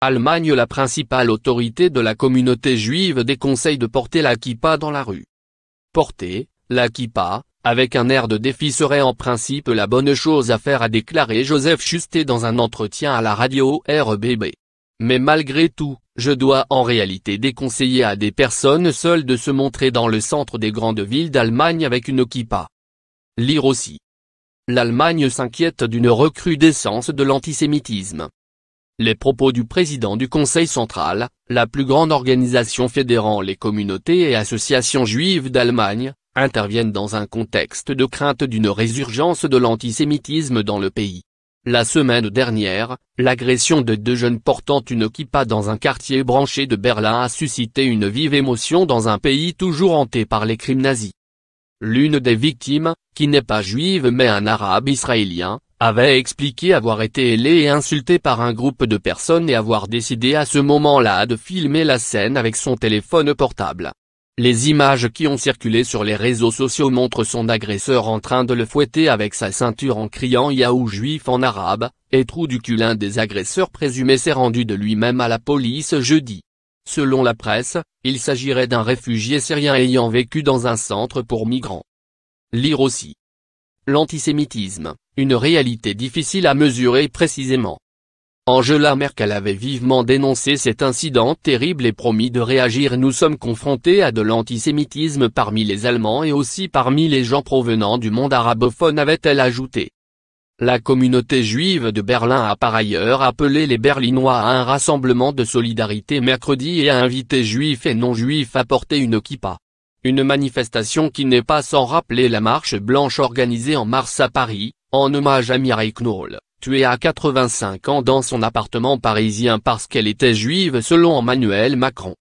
Allemagne la principale autorité de la communauté juive déconseille de porter la kippa dans la rue. Porter, la kippa, avec un air de défi serait en principe la bonne chose à faire a déclaré Joseph Schuster dans un entretien à la radio RBB. Mais malgré tout, je dois en réalité déconseiller à des personnes seules de se montrer dans le centre des grandes villes d'Allemagne avec une kippa. Lire aussi. L'Allemagne s'inquiète d'une recrudescence de l'antisémitisme. Les propos du président du Conseil central, la plus grande organisation fédérant les communautés et associations juives d'Allemagne, interviennent dans un contexte de crainte d'une résurgence de l'antisémitisme dans le pays. La semaine dernière, l'agression de deux jeunes portant une kippa dans un quartier branché de Berlin a suscité une vive émotion dans un pays toujours hanté par les crimes nazis. L'une des victimes, qui n'est pas juive mais un arabe israélien, avait expliqué avoir été ailé et insulté par un groupe de personnes et avoir décidé à ce moment-là de filmer la scène avec son téléphone portable. Les images qui ont circulé sur les réseaux sociaux montrent son agresseur en train de le fouetter avec sa ceinture en criant Yahoo juif en arabe, et trou du cul un des agresseurs présumés s'est rendu de lui-même à la police jeudi. Selon la presse, il s'agirait d'un réfugié syrien ayant vécu dans un centre pour migrants. Lire aussi. L'antisémitisme, une réalité difficile à mesurer précisément. Angela Merkel avait vivement dénoncé cet incident terrible et promis de réagir Nous sommes confrontés à de l'antisémitisme parmi les Allemands et aussi parmi les gens provenant du monde arabophone avait-elle ajouté. La communauté juive de Berlin a par ailleurs appelé les Berlinois à un rassemblement de solidarité mercredi et a invité juifs et non-juifs à porter une kippa. Une manifestation qui n'est pas sans rappeler la marche blanche organisée en mars à Paris, en hommage à Mireille Knoll, tuée à 85 ans dans son appartement parisien parce qu'elle était juive selon Emmanuel Macron.